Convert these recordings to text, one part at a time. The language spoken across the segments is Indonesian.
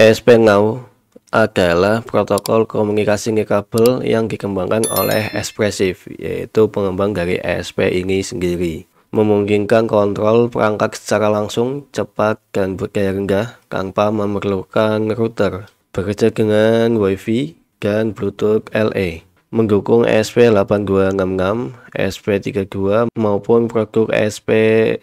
ESP Now adalah protokol komunikasi kabel yang dikembangkan oleh Espressif, yaitu pengembang dari ESP ini sendiri. Memungkinkan kontrol perangkat secara langsung, cepat, dan berdaya rendah tanpa memerlukan router. Bekerja dengan WiFi dan Bluetooth LE. Mendukung ESP8266, ESP32, maupun produk ESP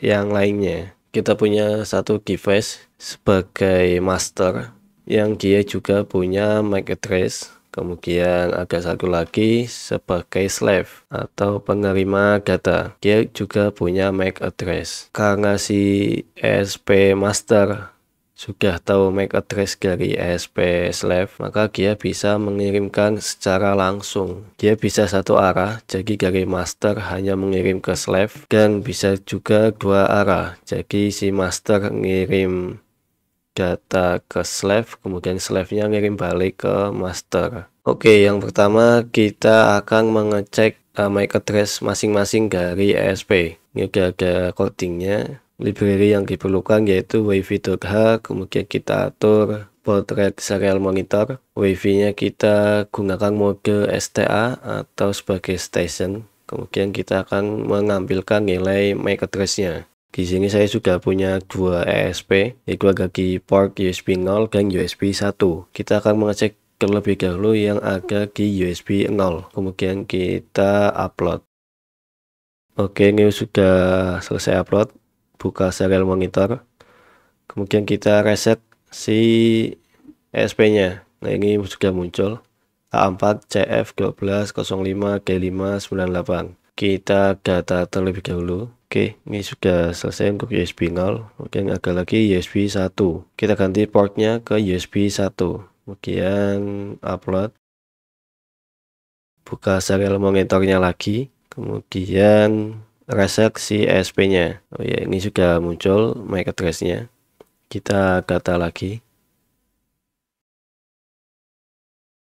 yang lainnya. Kita punya satu device sebagai master yang dia juga punya MAC address kemudian ada satu lagi sebagai slave atau penerima data dia juga punya MAC address karena si ESP master sudah tahu MAC address dari ESP slave, maka dia bisa mengirimkan secara langsung. Dia bisa satu arah, jadi dari master hanya mengirim ke slave, dan bisa juga dua arah, jadi si master ngirim data ke slave kemudian slave-nya ngirim balik ke master oke yang pertama kita akan mengecek uh, eh, MAC address masing-masing dari ESP ini udah ada codingnya library yang diperlukan yaitu wifi kemudian kita atur portrait serial monitor wifi nya kita gunakan mode STA atau sebagai station kemudian kita akan mengambilkan nilai MAC address nya di sini saya sudah punya dua ESP, yaitu di port USB 0 dan USB 1. Kita akan mengecek terlebih dahulu yang ada di USB 0. Kemudian kita upload. Oke, ini sudah selesai upload. Buka serial monitor. Kemudian kita reset si ESP-nya. Nah, ini sudah muncul. A4 CF1205 G598. Kita data terlebih dahulu. Oke, ini sudah selesai untuk USB 0. Kemudian agak lagi USB 1. Kita ganti portnya ke USB 1. Kemudian upload. Buka serial monitornya lagi. Kemudian reset si ESP-nya. Oh ya, ini sudah muncul MAC address-nya. Kita kata lagi.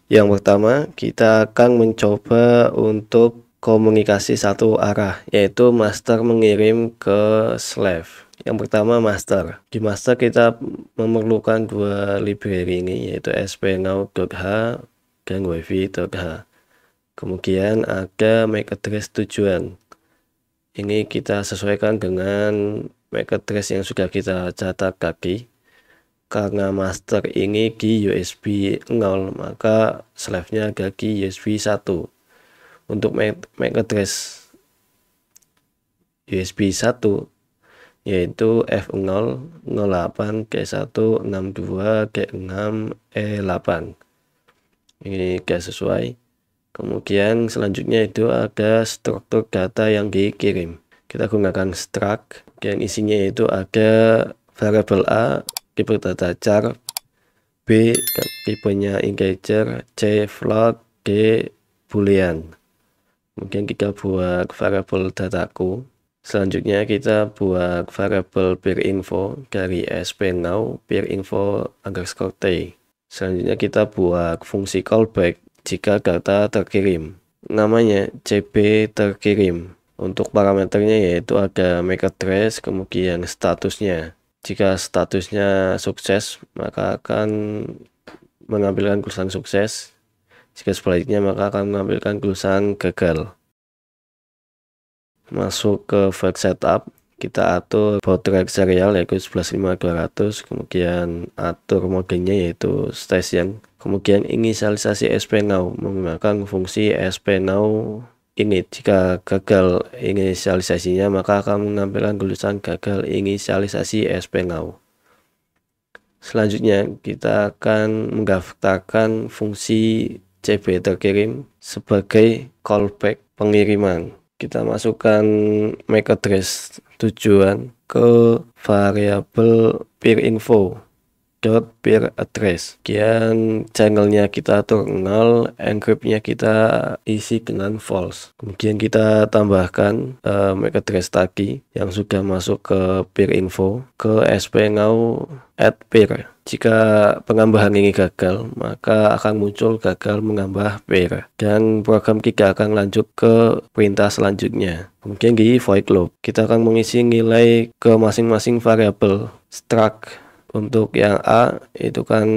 Yang pertama, kita akan mencoba untuk komunikasi satu arah, yaitu master mengirim ke slave. Yang pertama master. Di master kita memerlukan dua library ini yaitu spnow.h dan wifi.h. Kemudian ada MAC address tujuan. Ini kita sesuaikan dengan MAC address yang sudah kita catat kaki. Karena master ini di USB 0, maka slave-nya ada di USB 1 untuk MAC address USB 1 yaitu F0 08 G1 62 G6 E8 ini gak sesuai kemudian selanjutnya itu ada struktur data yang dikirim kita gunakan struct dan isinya itu ada variable A tipe data char B tipenya integer C float D boolean kemudian kita buat variable dataku selanjutnya kita buat variable peer info dari sp now peer info underscore t selanjutnya kita buat fungsi callback jika data terkirim namanya cb terkirim untuk parameternya yaitu ada make address kemudian statusnya jika statusnya sukses maka akan mengambilkan tulisan sukses jika sebaliknya maka akan menampilkan tulisan gagal. Masuk ke flag setup, kita atur baud serial yaitu 115200, kemudian atur modelnya yaitu station, kemudian inisialisasi SP now menggunakan fungsi SP now ini jika gagal inisialisasinya maka akan menampilkan tulisan gagal inisialisasi SP now selanjutnya kita akan mendaftarkan fungsi CB terkirim sebagai callback pengiriman. Kita masukkan MAC address tujuan ke variabel peer info peer address kemudian channelnya kita atur 0 encryptnya kita isi dengan false kemudian kita tambahkan uh, eh, MAC address tagi yang sudah masuk ke peer info ke SP spngau at peer jika pengambahan ini gagal maka akan muncul gagal mengambah peer dan program kita akan lanjut ke perintah selanjutnya kemudian di void loop kita akan mengisi nilai ke masing-masing variable struct untuk yang A itu kan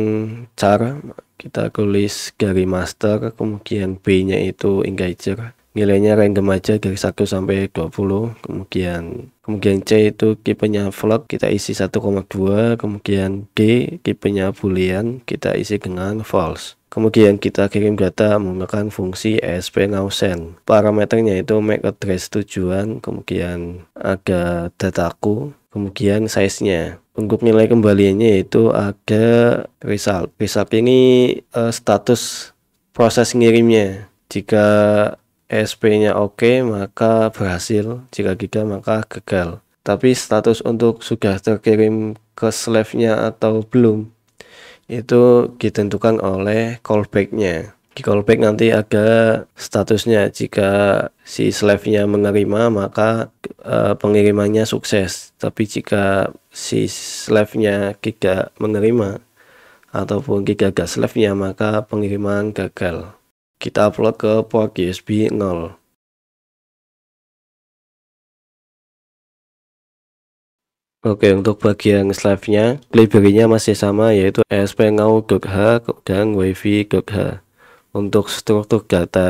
char kita tulis garis master kemudian B nya itu engager nilainya random aja dari 1 sampai 20 kemudian kemudian C itu tipenya vlog kita isi 1,2 kemudian D tipenya boolean kita isi dengan false kemudian kita kirim data menggunakan fungsi ESP now send parameternya itu make address tujuan kemudian ada dataku kemudian size-nya untuk nilai kembaliannya yaitu ada result result ini uh, status proses ngirimnya jika sp nya oke okay, maka berhasil jika tidak maka gagal tapi status untuk sudah terkirim ke slave-nya atau belum itu ditentukan oleh callback-nya di callback nanti ada statusnya jika si slave-nya menerima maka e, pengirimannya sukses tapi jika si slave-nya tidak menerima ataupun jika gak slave-nya maka pengiriman gagal kita upload ke port USB 0 Oke untuk bagian slave nya library nya masih sama yaitu ASP dan wifi.h untuk struktur data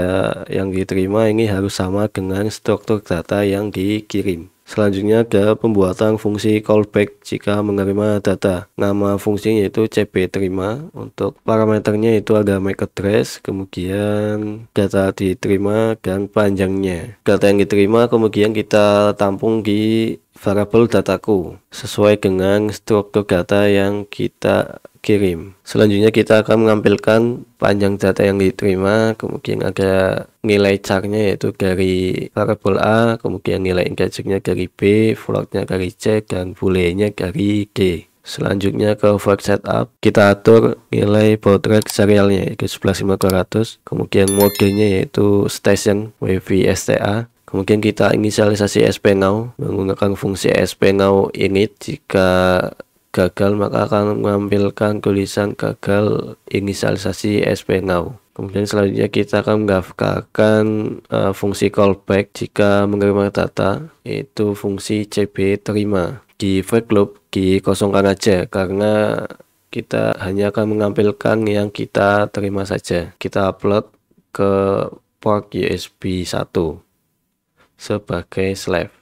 yang diterima ini harus sama dengan struktur data yang dikirim. Selanjutnya ada pembuatan fungsi callback jika menerima data. Nama fungsinya itu CB terima. Untuk parameternya itu ada MAC address, kemudian data diterima dan panjangnya. Data yang diterima kemudian kita tampung di variabel dataku sesuai dengan struktur data yang kita kirim selanjutnya kita akan mengampilkan panjang data yang diterima kemudian ada nilai charnya yaitu dari variable A kemudian nilai engagingnya dari B floatnya dari C dan booleannya dari D Selanjutnya ke flag setup, kita atur nilai rate serialnya yaitu 11500, kemudian modenya yaitu station wifi STA, kemudian kita inisialisasi SP now menggunakan fungsi SP now init jika gagal maka akan mengambilkan tulisan gagal inisialisasi SP now. Kemudian selanjutnya kita akan menggabungkan uh, eh, fungsi callback jika menerima data yaitu fungsi CB terima di void loop kosongkan aja karena kita hanya akan mengambilkan yang kita terima saja. Kita upload ke port USB 1 sebagai slave.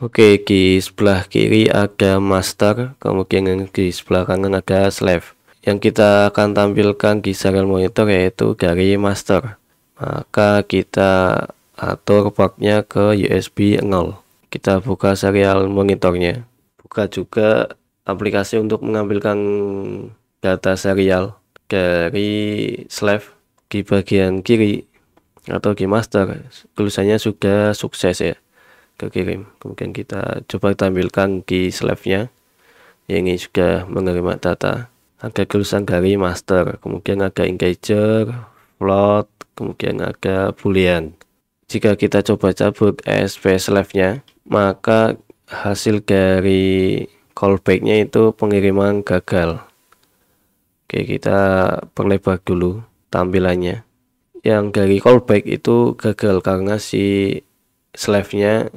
Oke, di sebelah kiri ada master, kemudian di sebelah kanan ada slave. Yang kita akan tampilkan di serial monitor yaitu dari master. Maka kita atur portnya ke USB 0. Kita buka serial monitornya. Buka juga aplikasi untuk mengambilkan data serial dari slave di bagian kiri atau di master. Tulisannya sudah sukses ya ke kirim kemudian kita coba tampilkan di slave nya yang ini sudah menerima data ada tulisan dari master kemudian ada integer float kemudian ada boolean jika kita coba cabut sp slave nya maka hasil dari callback-nya itu pengiriman gagal Oke kita perlebar dulu tampilannya yang dari callback itu gagal karena si slave-nya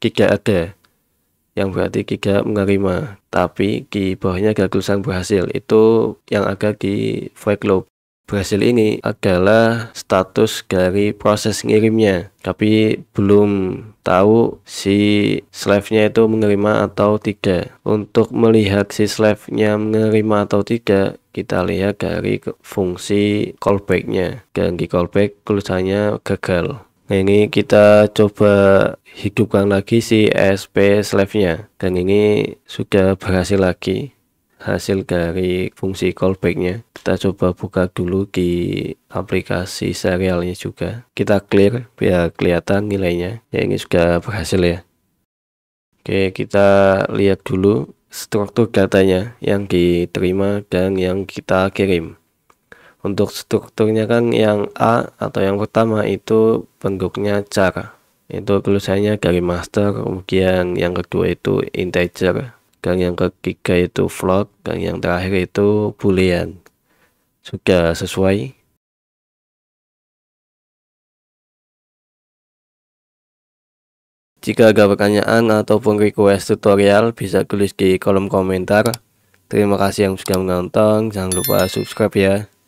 Kiga ada yang berarti Kiga menerima tapi di bawahnya ada tulisan berhasil itu yang ada di fake loop berhasil ini adalah status dari proses ngirimnya tapi belum tahu si slave-nya itu menerima atau tidak untuk melihat si slave-nya menerima atau tidak kita lihat dari fungsi callback-nya dan di callback tulisannya gagal Nah ini kita coba hidupkan lagi si SP slave nya dan ini sudah berhasil lagi hasil dari fungsi callback nya kita coba buka dulu di aplikasi serialnya juga kita clear biar kelihatan nilainya ya ini sudah berhasil ya Oke kita lihat dulu struktur datanya yang diterima dan yang kita kirim untuk strukturnya kan yang A atau yang pertama itu bentuknya char. Itu tulisannya dari master, kemudian yang kedua itu integer, dan yang ketiga itu float, dan yang terakhir itu boolean. Sudah sesuai Jika ada pertanyaan ataupun request tutorial bisa tulis di kolom komentar. Terima kasih yang sudah menonton, jangan lupa subscribe ya.